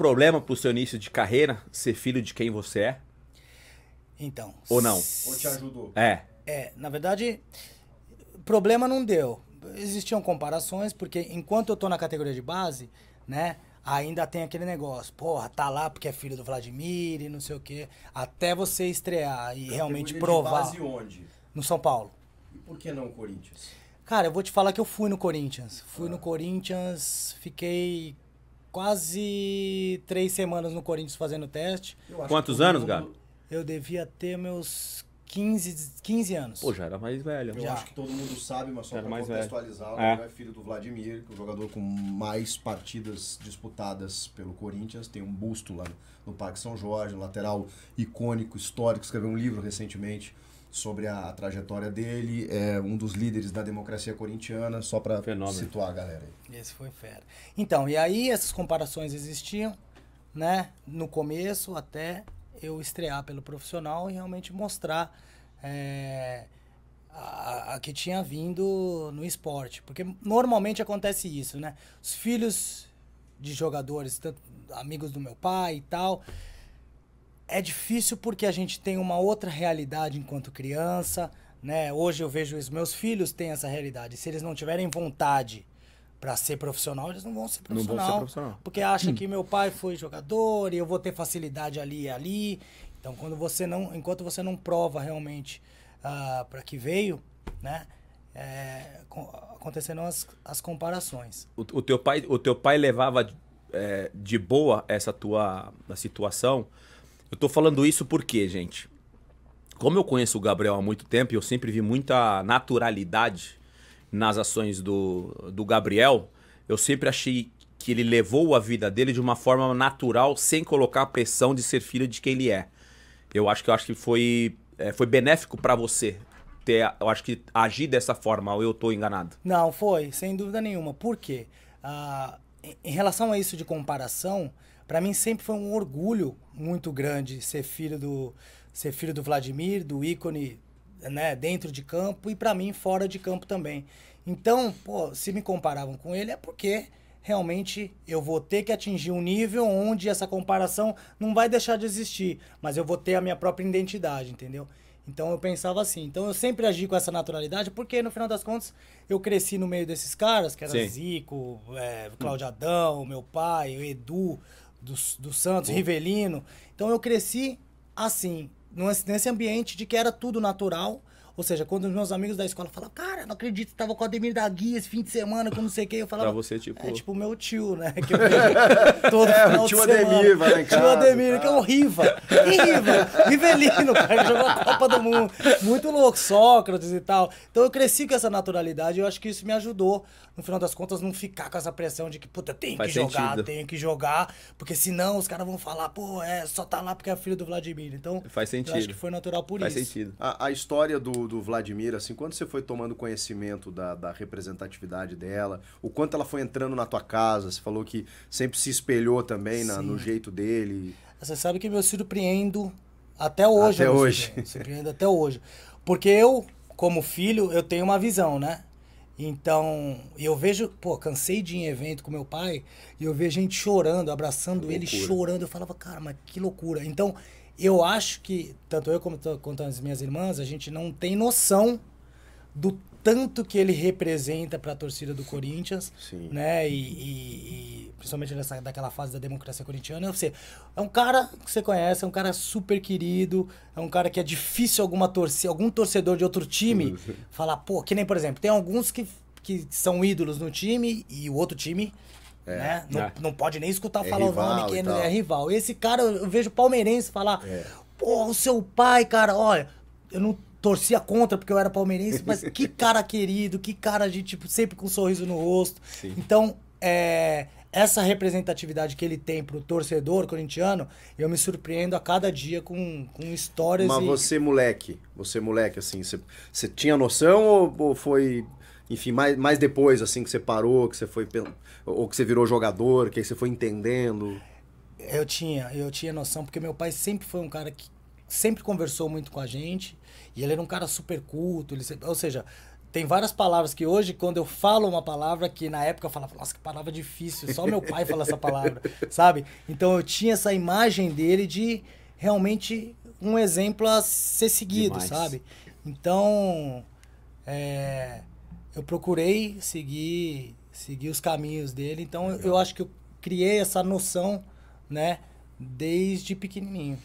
problema pro seu início de carreira ser filho de quem você é? Então. Ou não? Ou te ajudou? É. É, na verdade, problema não deu. Existiam comparações, porque enquanto eu tô na categoria de base, né? Ainda tem aquele negócio, porra, tá lá porque é filho do Vladimir e não sei o quê. Até você estrear e eu realmente provar. De base onde? No São Paulo. E por que não Corinthians? Cara, eu vou te falar que eu fui no Corinthians. Fui ah. no Corinthians, fiquei quase três semanas no Corinthians fazendo teste. Quantos anos, eu, Galo? Eu devia ter meus 15, 15 anos. Pô, já era mais velho. Eu já. acho que todo mundo sabe, mas só para contextualizar, o é. é filho do Vladimir, é o jogador com mais partidas disputadas pelo Corinthians, tem um busto lá no Parque São Jorge, lateral icônico, histórico, escreveu um livro recentemente sobre a, trajetória dele, é um dos líderes da democracia corintiana, só para situar a galera aí. Esse foi fera. Então, e aí essas comparações existiam, né, no começo até eu estrear pelo profissional e realmente mostrar é, a, a que tinha vindo no esporte, porque normalmente acontece isso, né? Os filhos de jogadores, tanto amigos do meu pai e tal, é difícil porque a gente tem uma outra realidade enquanto criança, né? Hoje eu vejo os meus filhos têm essa realidade. Se eles não tiverem vontade para ser profissional, eles não vão ser profissional. Não vão ser profissional. Porque acham hum. que meu pai foi jogador e eu vou ter facilidade ali e ali. Então, quando você não, enquanto você não prova realmente uh, ah, para que veio, né? É, as, as comparações. O, o, teu pai, o teu pai levava é, de boa essa tua situação eu tô falando isso porque, gente, como eu conheço o Gabriel há muito tempo e eu sempre vi muita naturalidade nas ações do, do Gabriel, eu sempre achei que ele levou a vida dele de uma forma natural, sem colocar a pressão de ser filho de quem ele é. Eu acho que eu acho que foi, é, foi benéfico para você ter, eu acho que agir dessa forma, ou eu tô enganado? Não, foi, sem dúvida nenhuma. Por quê? Ah, em relação a isso de comparação, para mim sempre foi um orgulho muito grande ser filho do ser filho do Vladimir, do ícone, né, dentro de campo e para mim fora de campo também. Então, pô, se me comparavam com ele é porque realmente eu vou ter que atingir um nível onde essa comparação não vai deixar de existir, mas eu vou ter a minha própria identidade, entendeu? Então eu pensava assim. Então eu sempre agi com essa naturalidade, porque no final das contas eu cresci no meio desses caras, que era Sim. Zico, é, Claudio Adão, meu pai, o Edu, do, do Santos, Bom. Rivelino. Então eu cresci assim, nesse ambiente de que era tudo natural. Ou seja, quando os meus amigos da escola falam, cara, não acredito, tava com o Ademir da Guia esse fim de semana, com não sei o que, eu falava. Pra você, tipo. É tipo meu tio, né? Que eu todo é, final o tio de Ademir, semana. vai lá Tio Ademir, tá. que é um Riva. Que Riva? Rivelino, cara, que jogou a Copa do Mundo. Muito louco, Sócrates e tal. Então eu cresci com essa naturalidade e eu acho que isso me ajudou, no final das contas, não ficar com essa pressão de que, puta, tem que jogar, tenho que jogar, porque senão os caras vão falar, pô, é, só tá lá porque é filho do Vladimir. Então, Faz sentido. acho que foi natural por Faz isso. Faz sentido. A, a história do do Vladimir, assim, quando você foi tomando conhecimento da, da representatividade dela, o quanto ela foi entrando na tua casa, você falou que sempre se espelhou também na, no jeito dele. Você sabe que eu surpreendo até hoje. Até hoje. Surpreendo até hoje. Porque eu, como filho, eu tenho uma visão, né? Então, eu vejo, pô, cansei de ir em evento com meu pai e eu vejo gente chorando, abraçando ele, chorando. Eu falava, cara, mas que loucura. Então, eu acho que, tanto eu como, quanto as minhas irmãs, a gente não tem noção do tanto que ele representa para a torcida do Corinthians, Sim. né? E, e, e, principalmente nessa daquela fase da democracia corintiana, você é um cara que você conhece, é um cara super querido, é um cara que é difícil alguma torcida, algum torcedor de outro time falar, pô, que nem por exemplo, tem alguns que que são ídolos no time e o outro time é, né? Não, é. não pode nem escutar é falar o nome que é, é rival. Esse cara, eu vejo palmeirense falar, é. pô, o seu pai, cara, olha, eu não torcia contra porque eu era palmeirense, mas que cara querido, que cara de, tipo, sempre com um sorriso no rosto. Sim. Então, é, essa representatividade que ele tem pro torcedor corintiano, eu me surpreendo a cada dia com, com histórias. Mas e... você, moleque, você, moleque, assim, você, tinha noção ou, ou foi enfim, mais, mais depois, assim, que você parou, que você foi. ou que você virou jogador, que aí você foi entendendo? Eu tinha, eu tinha noção, porque meu pai sempre foi um cara que sempre conversou muito com a gente, e ele era um cara super culto, ele, ou seja, tem várias palavras que hoje, quando eu falo uma palavra que na época eu falava, nossa, que palavra difícil, só meu pai fala essa palavra, sabe? Então eu tinha essa imagem dele de realmente um exemplo a ser seguido, Demais. sabe? Então, é, eu procurei seguir, seguir os caminhos dele. Então Legal. eu acho que eu criei essa noção, né, desde pequenininho.